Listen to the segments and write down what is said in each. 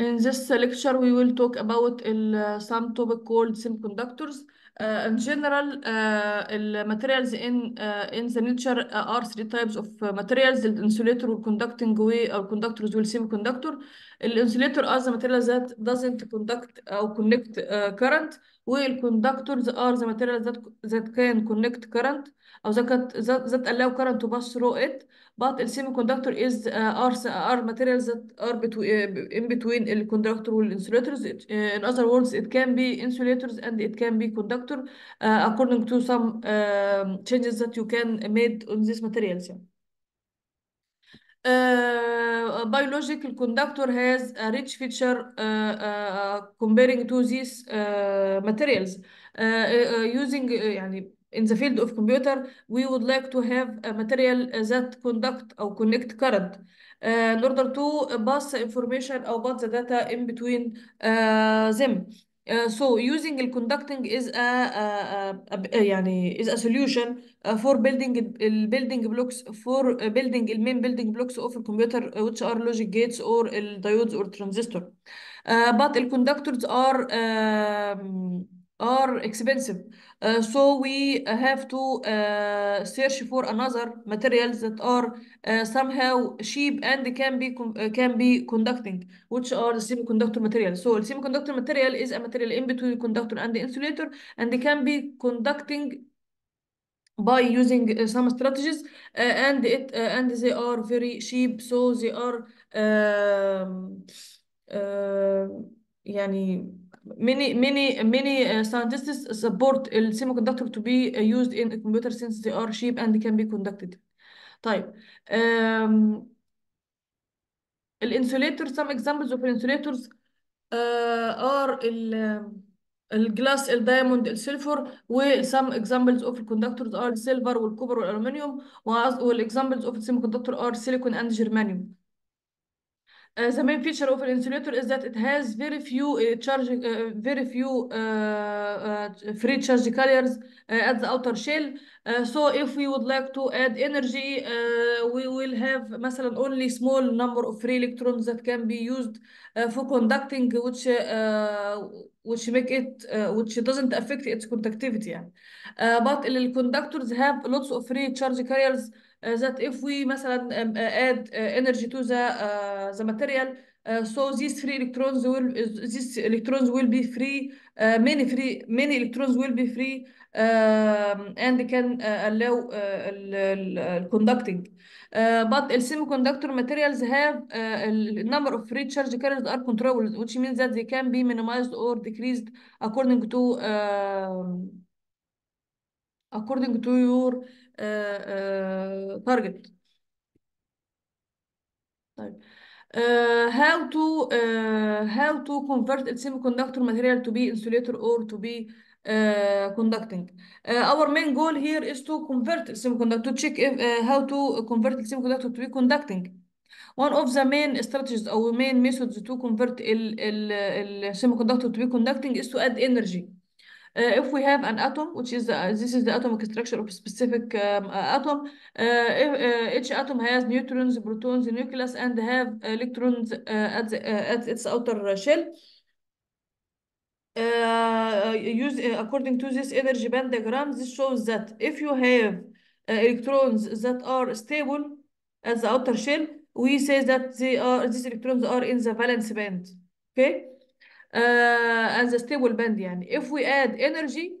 In this lecture, we will talk about uh, some topic called semiconductors. Uh, in general, uh, materials in uh, in the nature uh, are three types of uh, materials: the insulator, or conducting way, or conductors, or semiconductor. الانسulator are materials that doesn't conduct or connect uh, current, current conductors are the material that that can connect current or that that, that allow current to pass through it but semiconductor is are uh, are materials that are between in between الconductor والinsulators it, uh, in other words it can be insulators and it can be conductor uh, according to some um, changes that you can make on these materials uh, biological conductor has a rich feature uh, uh, uh comparing to these uh, materials. Uh, using يعني in the field of computer, we would like to have a material that conduct or connect current in order to pass information or pass the data in between them. Uh, so using el conducting is a, a, a, a يعني is a solution uh, for building ال uh, building blocks for building ال main building blocks of a computer which are logic gates or ال diodes or transistor. Uh, but the conductors are um, are expensive. Uh, so we uh, have to uh, search for another materials that are uh, somehow cheap and can be uh, can be conducting, which are the semiconductor material. So the semiconductor material is a material in between the conductor and the insulator, and they can be conducting by using uh, some strategies, and it and they are very cheap. So they are. Um, uh, يعني many many many uh, scientists support semiconductor to be uh, used in computer since they are cheap and can be conducted طيب um, الانسوليتور some examples of insulators uh, are ال الجلاس الدايموند السيلفر وسام اكزامبلز اوف الكوندكتورز ار السيلفر والكوبر والالومنيوم والاكزامبلز اوف السيمي كوندكتور ار سيليكون اند جيرمانيوم Uh, the main feature of an insulator is that it has very few uh, charging, uh, very few free charge carriers at the outer shell. so if we would like to add energy, we will have مثلا only small number of free electrons that can be used for conducting, which which make it which doesn't affect its conductivity. Yeah. but the conductors have lots of free charge carriers. Uh, that if we مثلا um, uh, add uh, energy to the the material so these free electrons will these electrons will be free many free many electrons will be free um, and can allow conducting but semiconductor materials have a number of free charge carriers are controlled which means that they can be minimized or decreased according to um, according to your target uh, how to uh, how to convert a semiconductor material to be insulator or to be uh, conducting. Uh, our main goal here is to convert semiconductor to check if, uh, how to convert semiconductor to be conducting. One of the main strategies or main methods to convert the semiconductor to be conducting is to add energy. Uh, if we have an atom, which is uh, this is the atomic structure of a specific um, uh, atom, if, each atom has neutrons, protons, nucleus, and have electrons at, the, at its outer shell. Uh, use uh, according to this energy band diagram this shows that if you have uh, electrons that are stable at the outer shell we say that they are these electrons are in the valence band okay uh, as a stable band يعني if we add energy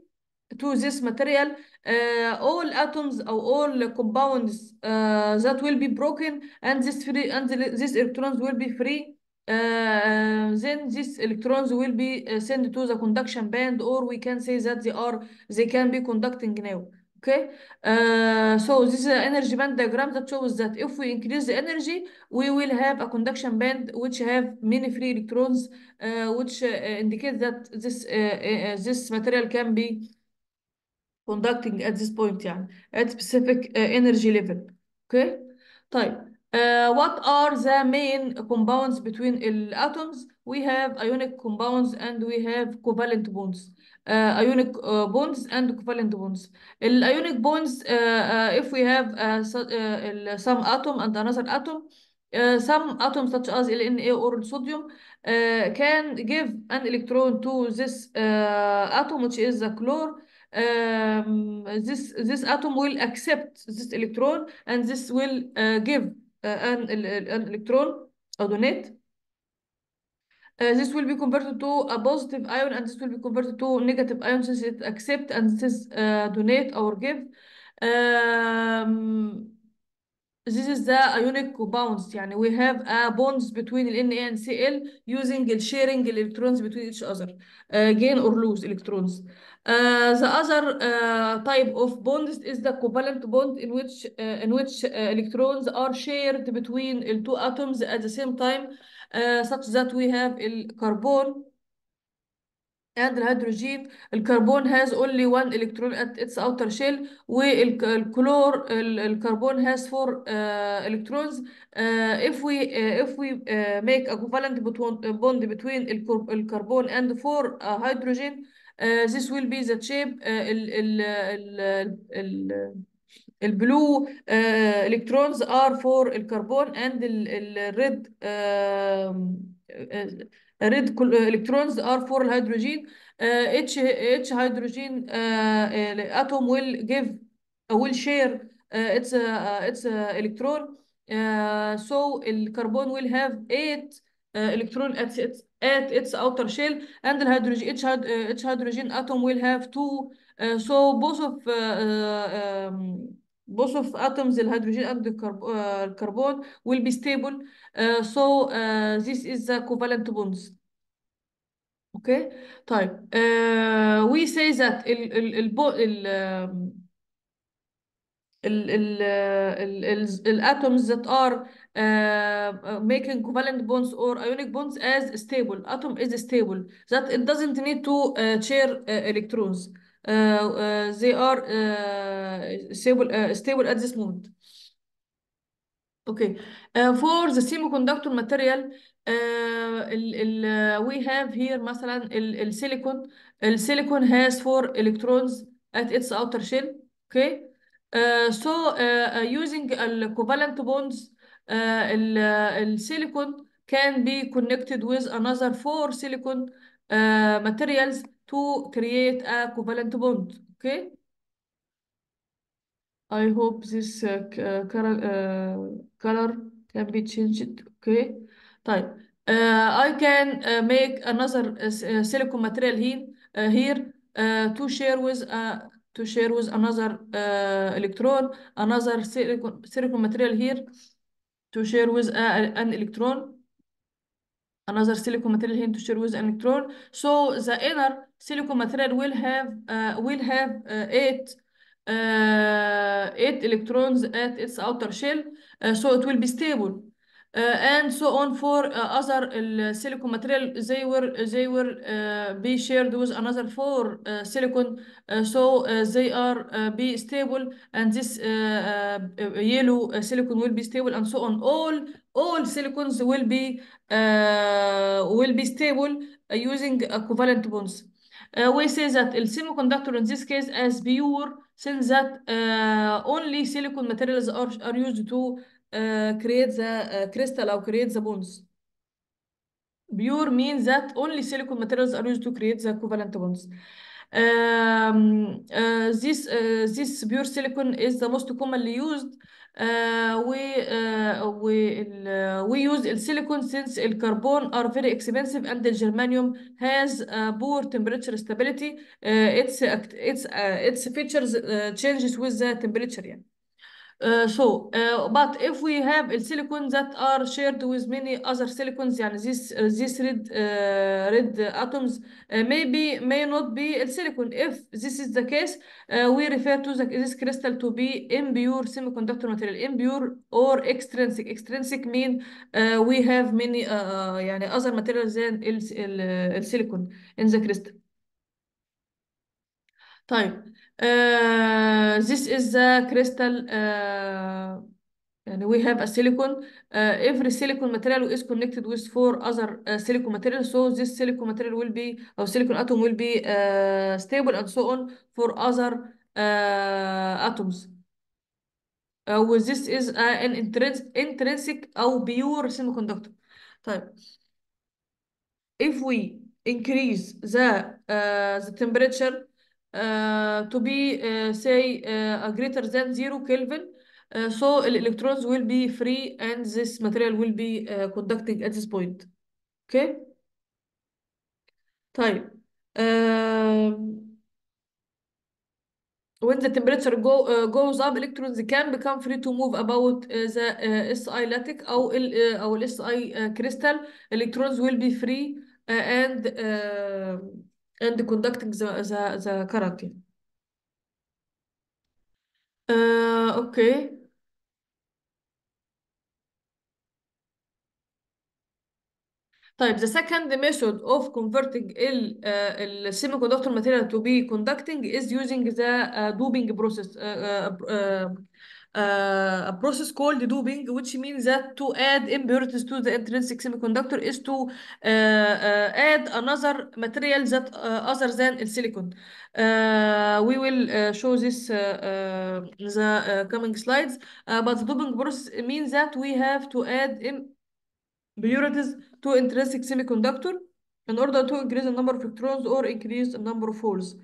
to this material uh, all atoms or all compounds uh, that will be broken and this free and these electrons will be free uh, then these electrons will be sent to the conduction band or we can say that they are they can be conducting now Okay. Uh, so this is an energy band diagram that shows that if we increase the energy, we will have a conduction band which have many free electrons, uh, which uh, indicate that this uh, uh, this material can be conducting at this point yeah, at specific uh, energy level. Okay. type. Uh, what are the main compounds between atoms? we have ionic compounds and we have covalent bonds. Uh, ionic uh, bonds and covalent bonds. The ionic bonds, uh, uh, if we have uh, so, uh, some atom and another atom, some atoms such as LNA or sodium can give an electron to this atom, which is the chlor. Um, this this atom will accept this electron, and this will give an, an electron a donate uh, this will be converted to a positive ion and this will be converted to negative ion since it accept and this uh, donate or give. Um, this is the ionic bond. يعني we have a uh, bonds between ال Na and Cl using sharing electrons between each other uh, gain or lose electrons. Uh, the other uh, type of bonds is the covalent bond in which uh, in which uh, electrons are shared between the two atoms at the same time uh, such that we have الكربون and الهيدروجين الكربون has only one electron at its outer shell والكلور الكربون has four uh, electrons uh, if we uh, if we uh, make a covalent bond between الكربون and four uh, hydrogen uh, this will be the shape uh, ال ال ال ال البلو الكترونز ار فور الكربون اند الريد ريد الكترونز ار فور الهيدروجين اتش اتش هيدروجين اتوم ويل جيف ويل شير اتس اتس الكترون سو الكربون ويل هاف 8 الكترون ات ات اتس اوتر شيل اند الهيدروجين اتش اتش هيدروجين اتوم ويل هاف hydrogen سو بوث اوف both of atoms the hydrogen and the uh, carbon will be stable uh, so uh, this is the covalent bonds okay طيب uh, we say that ال ال ال ال ال ال ال ال atoms that are uh, making covalent bonds or ionic bonds as stable atom is stable that it doesn't need to uh, share uh, electrons they are uh, stable uh, stable at this moment. Okay, uh, for the semiconductor material, ال ال we have here مثلا ال The silicon has four electrons at its outer shell. Okay, so using covalent bonds, silicon can be connected with another four silicon materials to create a covalent bond. Okay. I hope this uh, uh color, uh, color can be changed. Okay. طيب. Uh, I can uh, make another uh, uh silicon material here uh, here uh, to share with uh, to share with another uh, electron another silicon silicon material here to share with uh, an electron another silicon material here to share with the electron. So the inner silicon material will have uh, will have uh, eight uh, eight electrons at its outer shell, uh, so it will be stable. Uh, and so on for uh, other uh, silicon material they were they were be shared with another four silicon so they are be stable and this yellow silicon will be stable and so on all all silicons will be will be stable using covalent bonds we say that the semiconductor in this case is pure since that only silicon materials are, are used to create the crystal or create the bonds. Pure means that only silicon materials are used to create the covalent bonds. Um, uh, э, this uh, this pure silicon is the most commonly used. Uh, we uh, we uh, we use the silicon since the carbon are very expensive and the germanium has uh, poor temperature stability. Uh, its its uh, its features uh, changes with the temperature. Yeah. so but if we have silicon that are shared with many other silicons يعني these this red red atoms maybe may not be a silicon if this is the case we refer to this crystal to be impure semiconductor material impure or extrinsic extrinsic mean we have many يعني other materials than silicon in the crystal طيب Uh, this is the crystal. Uh, and we have a silicon. Uh, every silicon material is connected with four other uh, silicon materials. So this silicon material will be, or silicon atom will be uh, stable and so on for other uh, atoms. with uh, this is uh, an intrinsic or pure semiconductor. type. If we increase the the temperature to be say a greater than zero Kelvin so the electrons will be free and this material will be conducting at this point okay طيب when the temperature go, uh, goes up electrons can become free to move about uh, the uh, SI lattice أو ال uh, أو ال SI uh, crystal electrons will be free uh, and uh, and conducting the, the, the karate. Uh, okay. طيب the second method of converting the uh, semiconductor material to be conducting is using the uh, doping process uh, uh, uh, uh, a process called doping, which means that to add impurities to the intrinsic semiconductor is to uh, uh add another material that uh, other than silicon. Uh, we will show this in the coming slides, but the doping process means that we have to add impurities to intrinsic semiconductor in order to increase the number of electrons or increase the number of holes.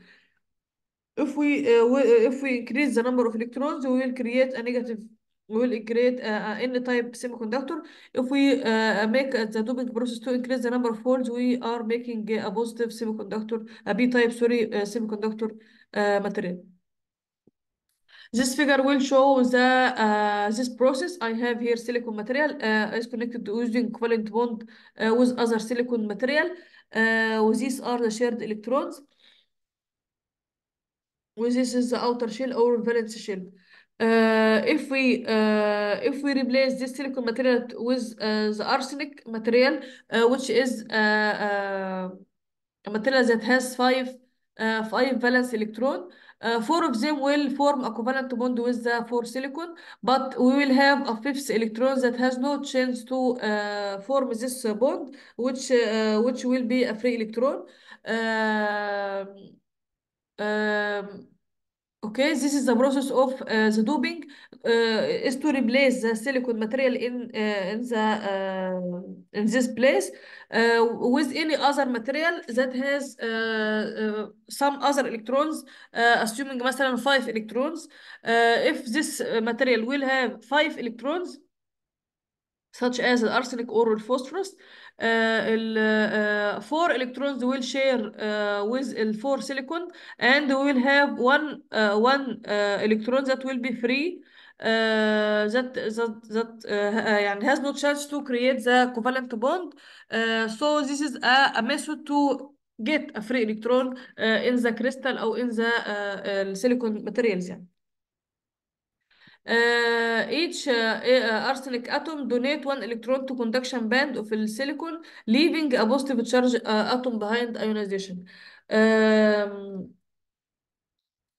If we uh, we, uh, if we increase the number of electrons, we will create a negative. We will create a, a n-type semiconductor. If we uh, make the doping process to increase the number of holes, we are making a positive semiconductor, A B p-type, sorry, uh, semiconductor uh, material. This figure will show the uh, this process. I have here silicon material uh, is connected using covalent bond uh, with other silicon material. Uh, these are the shared electrons this is the outer shell or valence shell. Uh, if we uh, if we replace this silicon material with uh, the arsenic material, uh, which is uh, uh, a material that has five five valence electron, four of them will form a covalent bond with the four silicon, but we will have a fifth electron that has no chance to form this bond, which which will be a free electron. Um, okay, this is the process of uh, the doping uh, is to replace the silicon material in uh, in the uh, in this place uh, with any other material that has uh, uh, some other electrons, uh, assuming مثلا five electrons. Uh, if this uh, material will have five electrons, such as the arsenic or phosphorus. Uh, uh, four electrons will share uh, with the four silicon and we will have one uh, one uh, electron that will be free uh, that that that uh, يعني has no chance to create the covalent bond. Uh, so this is a, a method to get a free electron uh, in the crystal or in the uh, silicon materials Yeah. each arsenic atom donate one electron to conduction band of the silicon leaving a positive charge atom behind ionization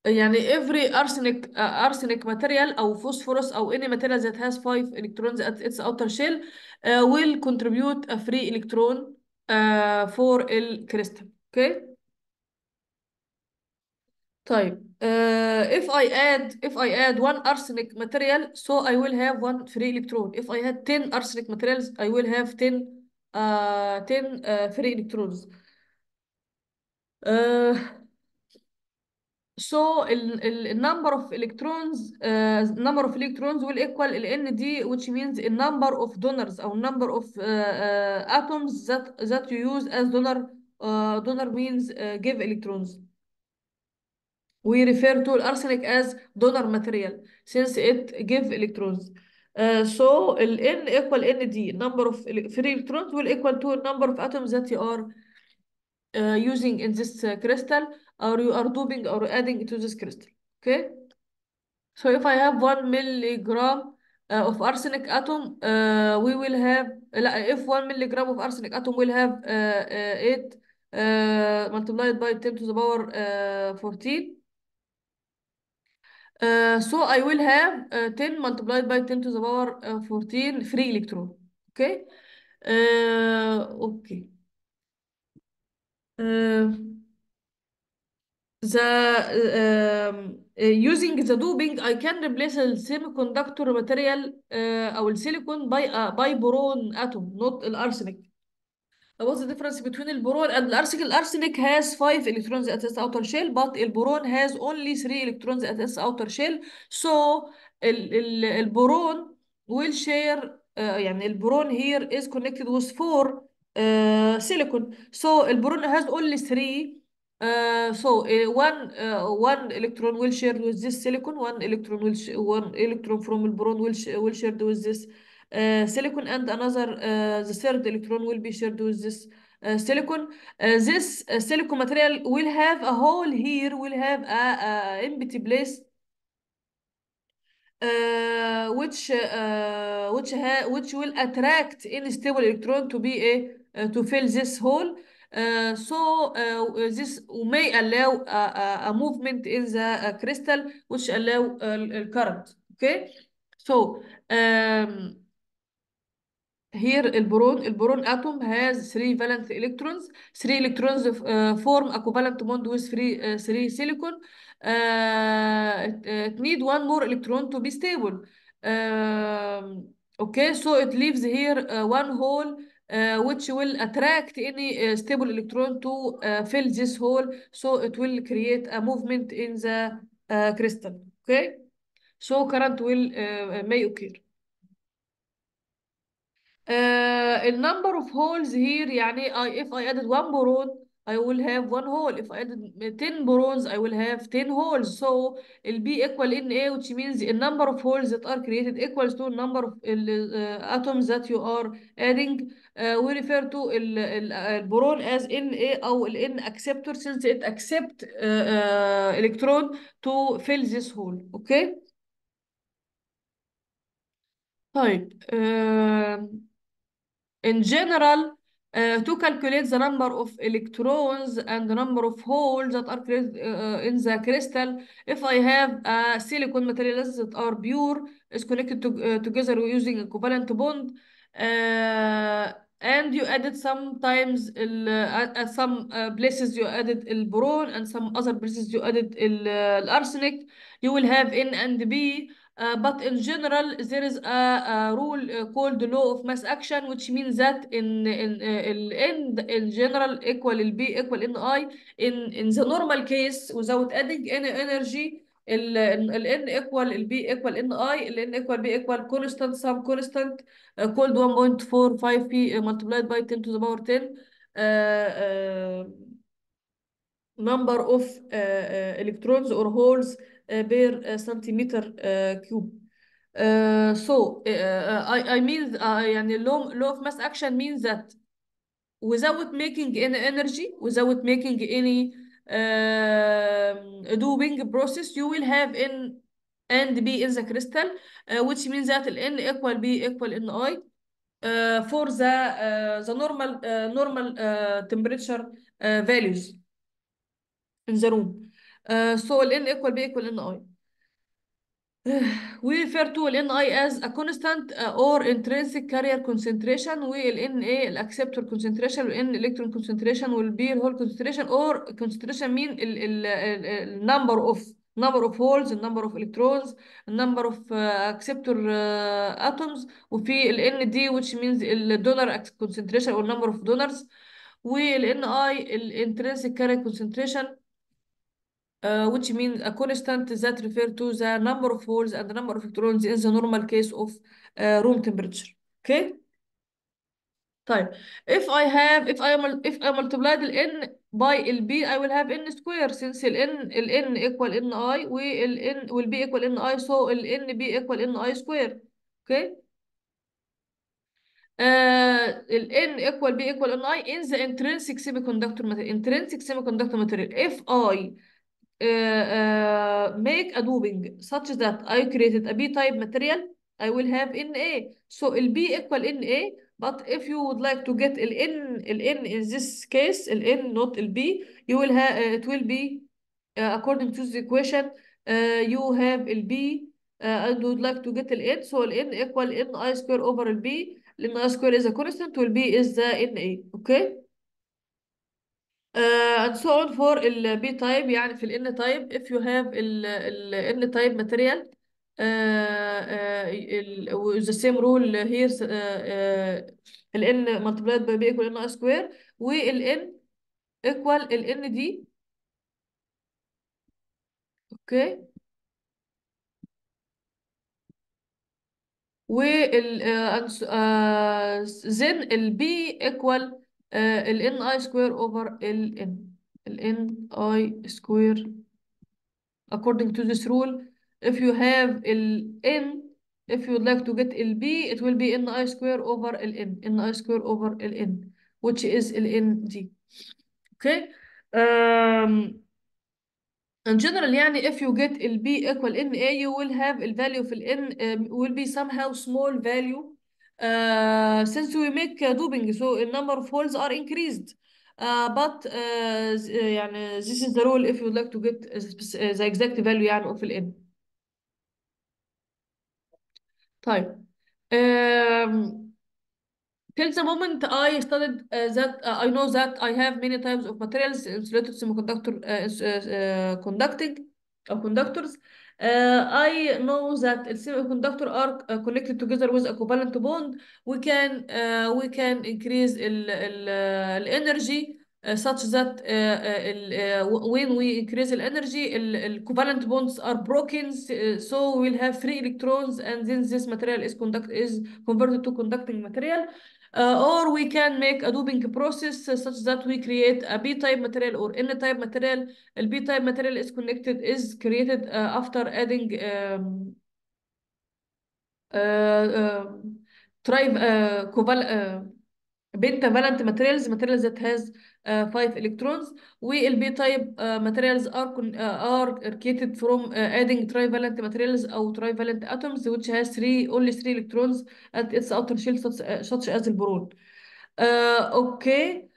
يعني every arsenic uh, arsenic material او phosphorus او any material that has five electrons at its outer shell uh, will contribute a free electron uh, for the crystal okay? طيب Uh, if I add if I add one arsenic material, so I will have one free electron. If I had 10 arsenic materials, I will have 10, uh, 10 uh, free electrons. Uh, so the number of electrons uh, number of electrons will equal N D, which means a number of donors or number of atoms that that you use as donor donor means give electrons We refer to arsenic as donor material since it give electrons. Uh, so N equal ND, number of free electrons will equal to number of atoms that you are uh, using in this uh, crystal or you are doping or adding to this crystal. Okay. So if I have one milligram uh, of arsenic atom, uh, we will have if one milligram of arsenic atom will have uh, uh, eight uh, multiplied by 10 to the power uh, 14 Uh, so I will have uh, 10 multiplied by 10 to the power uh, 14 free electron. Okay. Uh, okay. Uh, the um, uh, using the doping I can replace the semiconductor material uh, or silicon by uh, by boron atom not arsenic. What's the difference between البرون and the arsenic? The Arsenic has five electrons at its outer shell but the boron has only three electrons at its outer shell so the boron will share uh, يعني البرون here is connected with four uh, silicon so the boron has only three. Uh, so uh, one uh, one electron will share with this silicon one electron will one electron from boron will will share with this uh, silicon and another the third electron will be shared with this silicon this silicon material will have a hole here will have a, a empty place uh, which uh, which ha which will attract unstable electron to be a uh, to fill this hole. Uh, so uh, this may allow a, a, movement in the uh, crystal which allow uh, current. Okay, so um, here البرون البرون atom has three valence electrons three electrons uh, form a covalent bond with three uh, three silicon uh, it, uh, it need one more electron to be stable um, okay so it leaves here uh, one hole uh, which will attract any uh, stable electron to uh, fill this hole so it will create a movement in the uh, crystal okay so current will uh, uh may occur Uh, the number of holes here يعني I, if I added one boron I will have one hole. If I added 10 borons, I will have 10 holes. So ال B equal NA A, which means the number of holes that are created equals to number of uh, atoms that you are adding. Uh, we refer to ال, ال, boron as Na أو ال N acceptor since it accept uh, uh, electron to fill this hole. Okay. طيب. Uh, In general, uh, to calculate the number of electrons and the number of holes that are uh, uh, in the crystal, if I have a silicon material that are pure, is connected to, uh, together using a covalent bond, uh, and you added sometimes uh, at some places you added the boron and some other places you added the arsenic, you will have N and B uh, but in general, there is a, a rule called the law of mass action, which means that in in uh, in, in general equal B equal n i in in the normal case without adding any energy, the ال n equal ال b equal n i The n equal b equal constant sum constant uh, called 1.45 p uh, multiplied by 10 to the power 10 uh, uh, number of uh, uh, electrons or holes بير سنتيمتر كيوب so I, I mean يعني لو لو of mass action means that without making any energy without making any uh, doing process you will have n and b in the crystal uh, which means that n equal b equal n i uh, for the uh, the normal uh, normal uh, temperature uh, values in the room so ln equal b equal ni. We refer to ni as a constant or intrinsic carrier concentration a ايه acceptor concentration n electron concentration والb hole concentration or concentration mean ال number of number of holes number of electrons number of acceptor atoms وفي ال nd which means ال donor concentration or number of donors والn i ال intrinsic carrier concentration uh, which means a constant that refer to the number of holes and the number of electrons in the normal case of uh, room temperature. Okay. طيب if I have if I if I multiply the n by the b I will have n square since the n the n equal n i وال n will be equal n i so the n b equal n i square. Okay. Uh, n equal b equal n i in the intrinsic semiconductor material intrinsic semiconductor material if I Uh, uh, make a moving such that I created a B type material, I will have Na. So B equal Na, but if you would like to get the n in this case, n not B, you will have, uh, it will be, uh, according to the equation, uh, you have B. uh, and would like to get n. so n equal Ni square over B. The I square is a constant, B is the Na, okay? Uh, and so on for ال B type يعني في ال N type if you have ال, ال N type material uh, uh, the same rule here uh, uh, ال N multiplied by B equal N square وال N equal ال N D اوكي okay. وال uh, then ال B equal ال n i square over l n ال n i square according to this rule if you have ال n if you would like to get ال b it will be n i square over ln i square over ln, which is ال n d okay um, in general يعني if you get ال b equal n a you will have ال value في ال n um, will be somehow small value uh, since we make uh, doping so a number of holes are increased uh, but yeah, this is the rule if you would like to get the exact value يعني of ال n طيب um, Till the moment I studied uh, that uh, I know that I have many types of materials insulated semiconductor uh, conducting conductors uh, I know that semiconductor are uh, connected together with a covalent bond. We can uh, we can increase uh, the energy uh, such that uh, uh, uh when we increase the energy, the covalent bonds are broken, so we'll have free electrons, and then this material is conduct is converted to conducting material. Uh, or we can make a doping process uh, such that we create a B-type material or N-type material. The B-type material is connected, is created uh, after adding um, trive uh. Um, Bivalent materials materials that has five electrons والبي تايب materials are con are created from adding trivalent materials or trivalent atoms which has three only three electrons at its outer shell such, uh, as the boron. okay.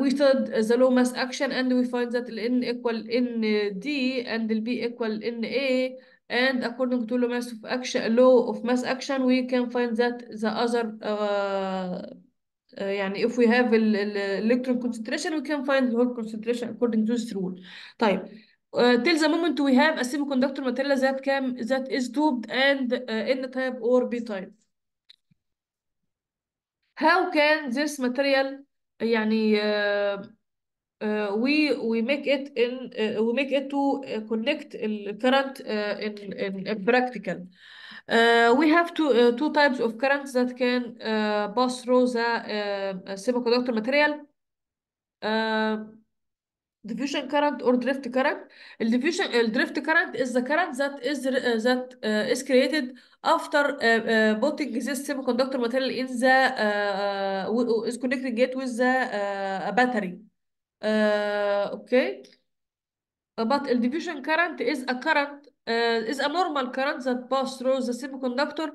we studied the law mass action and we find that N equal N D and B equal N A and according to low mass of action law of mass action we can find that the other uh, يعني if we have electron concentration we can find the whole concentration according to this rule طيب Uh, till the moment we have a semiconductor material that can that is doped and uh, n type or p type. How can this material يعني uh, uh, we we make it in uh, we make it to uh, connect the current uh, in in practical. Uh, Uh, we have two, uh, two types of currents that can uh, pass through the uh, uh, semiconductor material. diffusion current or drift current. The diffusion, the drift current is the current that is that is created after putting this semiconductor material in the is connecting it with the battery. okay, but the diffusion current is a current is a normal current that pass through the semiconductor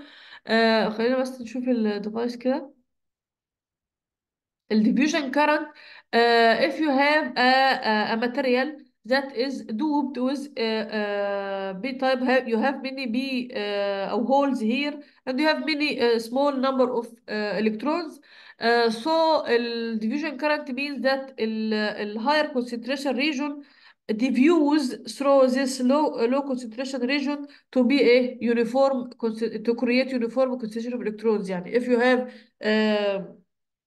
uh, خلينا بس نشوف الديفايس كده الديفيوجن current uh, if you have a, a, a material that is doped with uh, uh, B-type you have many B uh, holes here and you have many uh, small number of uh, electrons uh, so the diffusion current means that the higher concentration region uh, Diffuse through this low, uh, low concentration region to be a uniform, to create uniform concentration of electrons. Yani, if you have uh,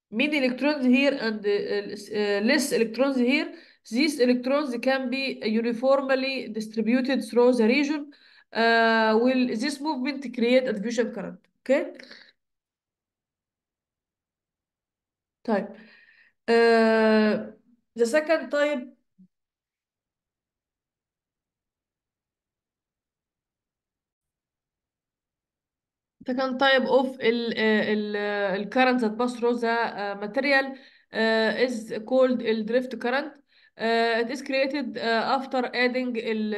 many electrons here and uh, uh, less electrons here, these electrons can be uh, uniformly distributed through the region. Uh, will this movement create diffusion current? Okay. Type. Uh, the second type فكان طيب اوف الكرنت ذات باس ثرو ذا ماتيريال از كولد الدريفت كرنت ات از كريتد افتر ادينج ال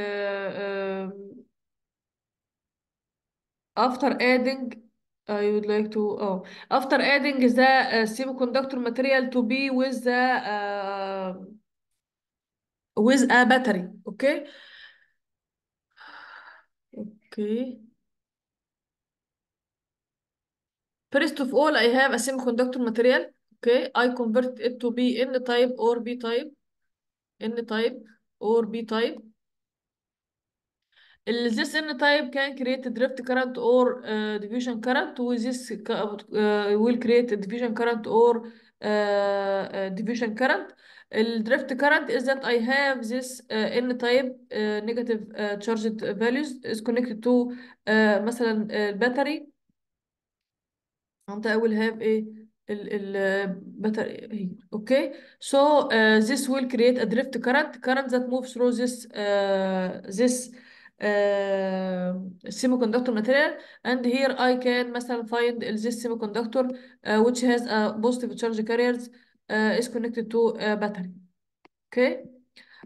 uh, after adding I would like to oh after adding the uh, semiconductor material to be with the uh, with a battery okay okay First of all, I have a semiconductor material. Okay, I convert it to be N type or B type. N type or B type. This N type can create a drift current or uh, diffusion current. With this uh, will create a diffusion current or uh, diffusion current. the Drift current is that I have this uh, N type uh, negative uh, charged values is connected to uh, مثلا battery and I will have a ال ال better here. Okay, so uh, this will create a drift current, current that moves through this uh, this uh, semiconductor material. And here I can مثلا find this semiconductor uh, which has a positive charge carriers uh, is connected to a battery. Okay.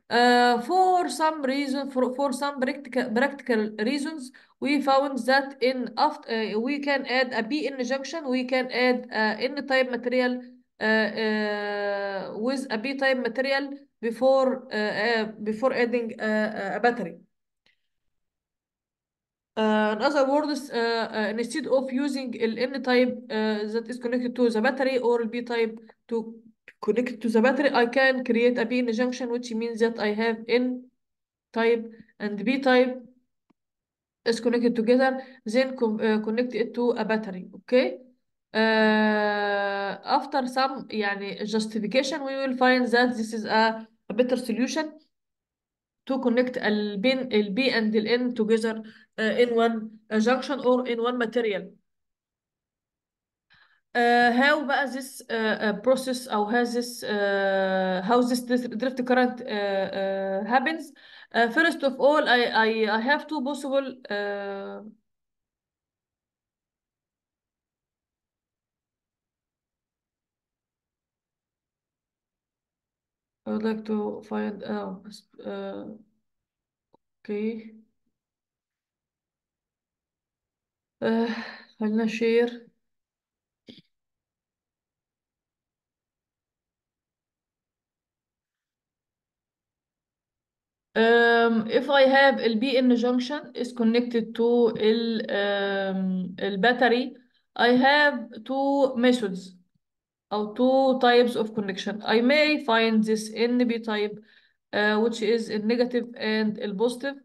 Uh, for some reason, for, for some practical, practical reasons, we found that in after uh, we can add a BN junction, we can add a uh, N-type material uh, uh, with a B-type material before uh, uh, before adding a battery. in other words, instead of using an N-type that is connected to the battery or B-type to connect to the battery, I can create a BN junction, which means that I have N-type and B-type is connected together then connect it to a battery okay uh, after some يعني justification we will find that this is a, a better solution to connect the B and the N together uh, in one junction or in one material Uh, how about this uh, uh, process or how this uh, how this drift current uh, uh, happens? first of all, I, I, I have two possible. I would like to find out. okay. not share Um, if I have البي in junction is connected to el, um, battery, I have two methods or two types of connection I may find this NB type uh, which is a negative and a positive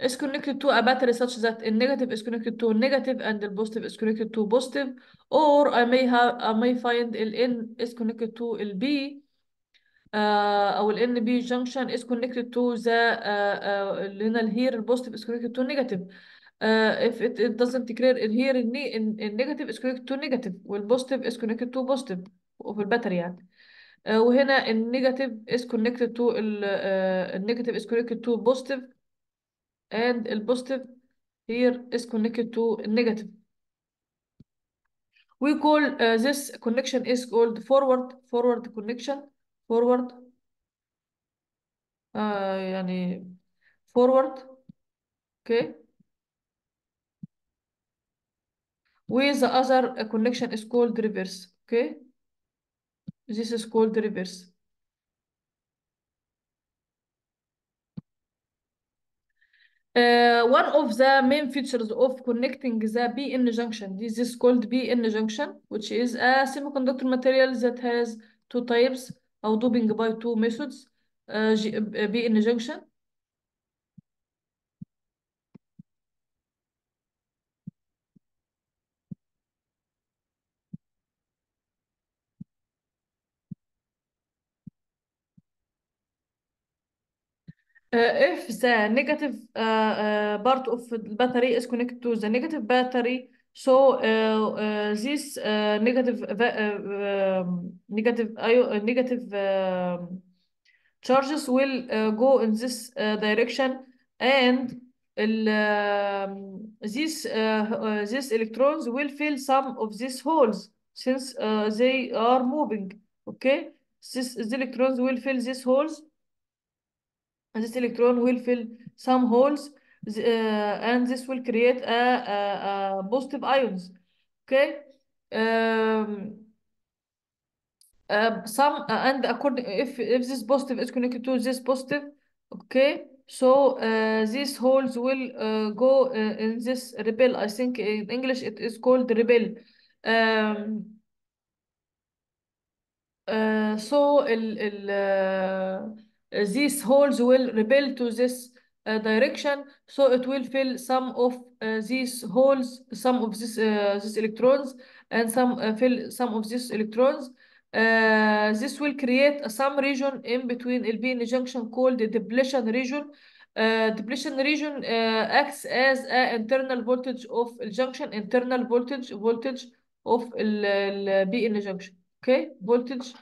is connected to a battery such that a negative is connected to negative and the positive is connected to positive or I may have I may find ال N is connected to ال B uh, أو ال NB junction is connected to the لنا uh, uh, here positive is connected to negative uh, if it, it doesn't declare in here in, in, in negative is connected to negative وال positive is connected to positive of the battery يعني here وهنا النيجاتيف is connected to ال uh, negative is connected to positive and the positive here is connected to negative. We call uh, this connection is called forward forward connection forward uh, يعني forward okay With the other uh, connection is called reverse okay this is called reverse Uh, one of the main features of connecting the BN junction, this is called BN junction, which is a semiconductor material that has two types, of doping by two methods, uh, uh BN junction. if the negative part of the battery is connected to the negative battery, so this negative negative negative charges will go in this direction and these these electrons will fill some of these holes since they are moving okay this, the electrons will fill these holes and this electron will fill some holes uh, and this will create a, a, a positive ions okay um, uh, some uh, and according if if this positive is connected to this positive okay so uh, these holes will uh, go uh, in this rebel i think in english it is called rebel um, uh, so ال ال uh, these holes will rebel to this uh, direction so it will fill some of uh, these holes some of this these electrons and some fill some of these electrons this will create some region in between LPN junction called the depletion region uh, depletion region uh, acts as an internal voltage of junction internal voltage voltage of the BN junction okay voltage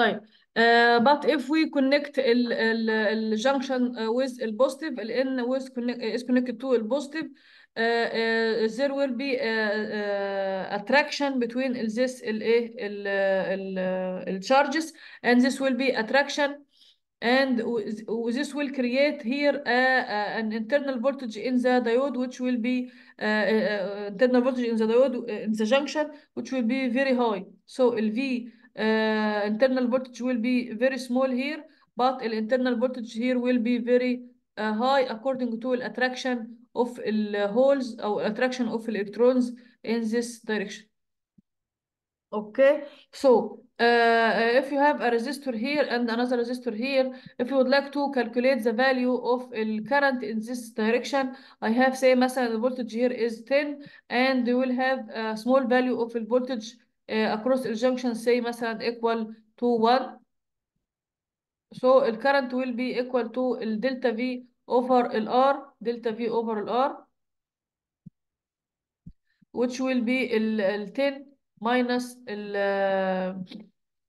طيب but if we connect the ال junction with the positive the n with connect is connected to the positive there will be attraction between this the charges and this will be attraction and this will create here an internal voltage in the diode which will be uh, uh, uh internal voltage in the diode uh, in the junction which will be very high so the V uh, internal voltage will be very small here, but the internal voltage here will be very uh, high according to the attraction of the holes or attraction of electrons in this direction. Okay, so uh, if you have a resistor here and another resistor here, if you would like to calculate the value of the current in this direction, I have say مثلا the voltage here is 10 and you will have a small value of the voltage across الجنكشن say مثلا equal to 1 so the current will be equal to ال delta V over ال R delta V over ال R which will be ال, 10 minus ال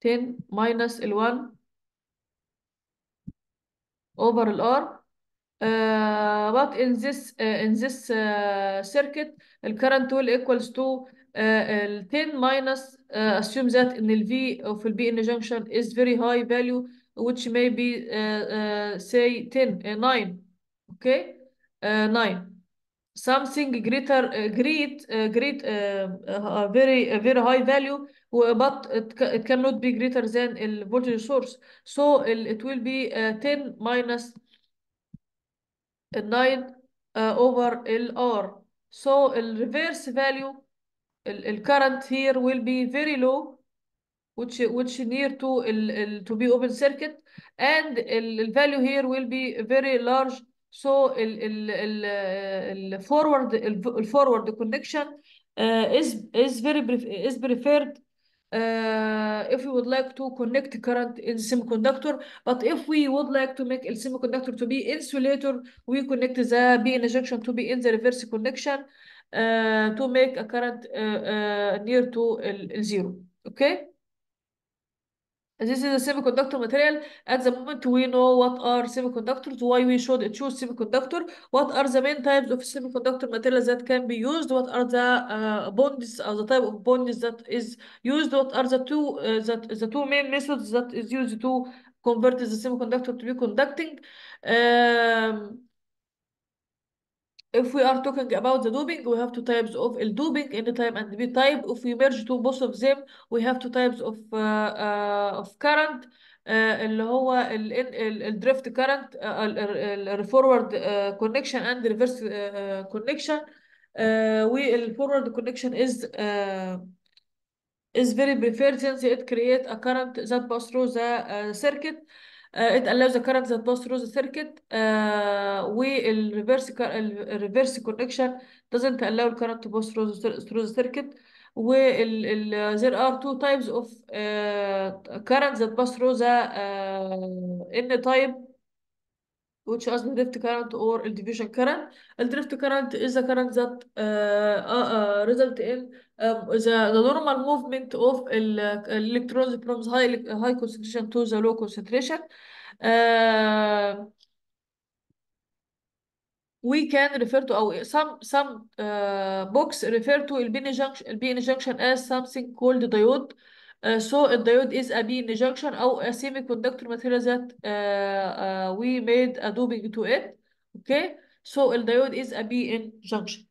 10 minus ال 1 over ال R uh, but in this uh, in this uh, circuit the current will equals to ال 10 minus assume that in the V of the BN junction is very high value which may be say 10 9 okay 9 something greater great great very very high value but it, it cannot be greater than the voltage source so it will be 10 minus 9 over LR so the reverse value the current here will be very low which which near to ال, ال to be open circuit and the value here will be very large so the ال ال forward ال forward connection uh, is is very is preferred uh, if we would like to connect current in semiconductor but if we would like to make a semiconductor to be insulator we connect the p-n injection to be in the reverse connection uh, to make a current uh, uh near to zero. Okay? This is a semiconductor material. At the moment, we know what are semiconductors, why we should choose semiconductor, what are the main types of semiconductor materials that can be used, what are the uh, bonds, or uh, the type of bonds that is used, what are the two uh, that the two main methods that is used to convert the semiconductor to be conducting. Um, if we are talking about the doping, we have two types of L-doping, N-type and B-type. If we merge two both of them, we have two types of uh, uh, of current uh, اللي the الدريفت current uh, forward uh, connection and reverse uh, connection forward connection is is very preferred since it creates a current that pass through the circuit it allows the current that pass through the circuit uh, والreverse connection doesn't allow the current to pass through the, through the circuit وال ال, there are two types of uh, current that pass through the uh, n type which is the drift current or diffusion current. The drift current is the current that uh, uh, uh, result in um, the, the normal movement of uh, electrons from the high, high concentration to the low concentration. Uh, we can refer to أو some some uh, books refer to the junction junction as something called diode. Uh, so diode is a mean junction or a semiconductor material that uh, uh, we made a doping to it okay so diode is a in junction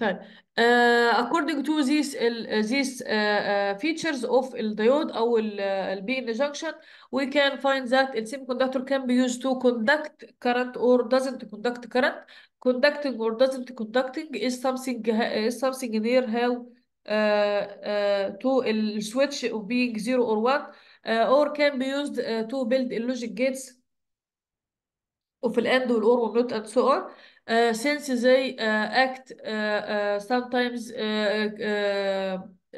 طيب uh, according to these uh, these uh, uh, features of diode or the uh, B-N junction we can find that the semiconductor can be used to conduct current or doesn't conduct current conducting or doesn't conducting is something is something near how to the switch of being 0 or 1 or can be used to build logic gates of or or not and so on uh, since they uh, act uh, sometimes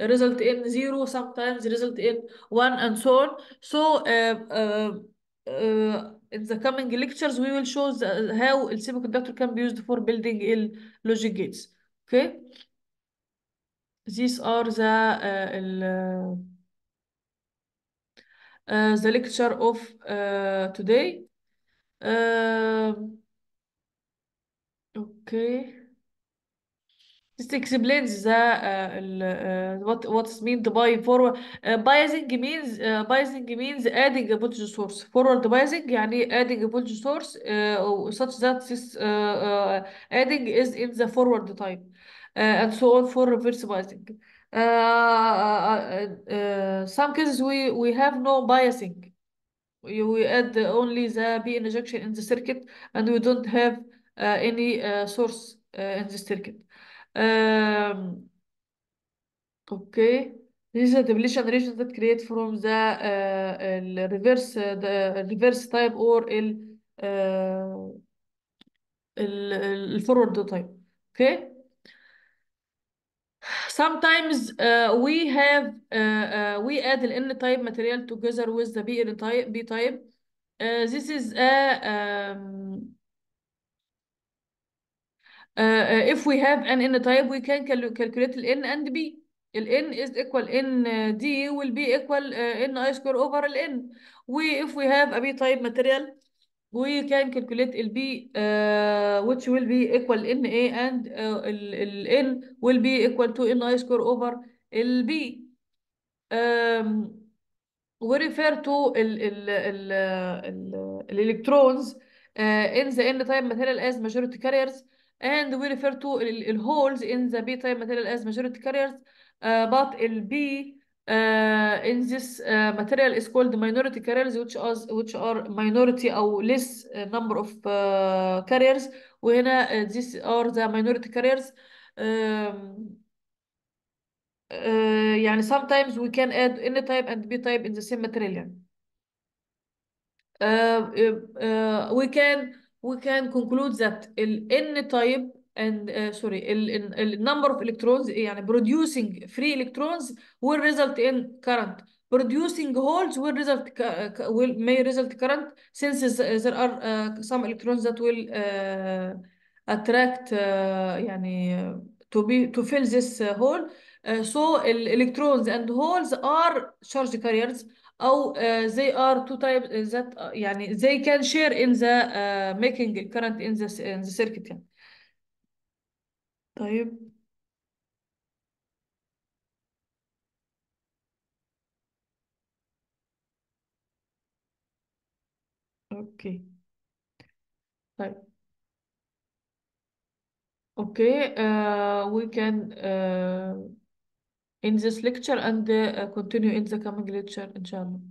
result in zero sometimes result in one and so on so in the coming lectures we will show the, how the semiconductor can be used for building logic gates okay these are the uh, uh, the lecture of uh, today. Uh, okay. just explains the, uh, what what's meant by forward uh, biasing means uh, biasing means adding a voltage source forward biasing يعني adding a voltage source uh, such that this uh, uh, adding is in the forward time and so on for reverse biasing. some cases we, we have no biasing. We, we add only the B injection in the circuit and we don't have uh, any uh, source uh, in the circuit. Um, okay. This is a depletion region that create from the uh, reverse uh, the reverse type or ال uh, forward type. Okay. Sometimes uh, we have uh, uh, we add the N type material together with the B type B type. Uh, this is a um, uh, uh, if we have an N type, we can cal calculate the N and B. The N is equal N D will be equal N I square over N. We if we have a B type material, we can calculate ال B uh, which will be equal N A and uh, ال N will be equal to N I square over ال B um, we refer to ال ال ال ال electrons uh, in the N type material as majority carriers and we refer to ال holes in the B type material as majority carriers uh, but ال B uh, in this uh, material is called minority carriers, which are which are minority or less uh, number of uh, carriers. When uh, these are the minority carriers. Um, uh, sometimes we can add any type and B type in the same material يعني. Uh, uh, uh, we can we can conclude that ال N type and uh, sorry the number of electrons eh, يعني producing free electrons will result in current producing holes will result uh, uh, will may result current since uh, there are uh, some electrons that will uh, attract uh, يعني to be to fill this uh, hole uh, so electrons and holes are charge carriers Or uh, they are two types that uh, يعني they can share in the uh, making current in the in the circuit طيب اوكي طيب okay uh, we can uh, in this lecture and uh, continue in the coming lecture inshallah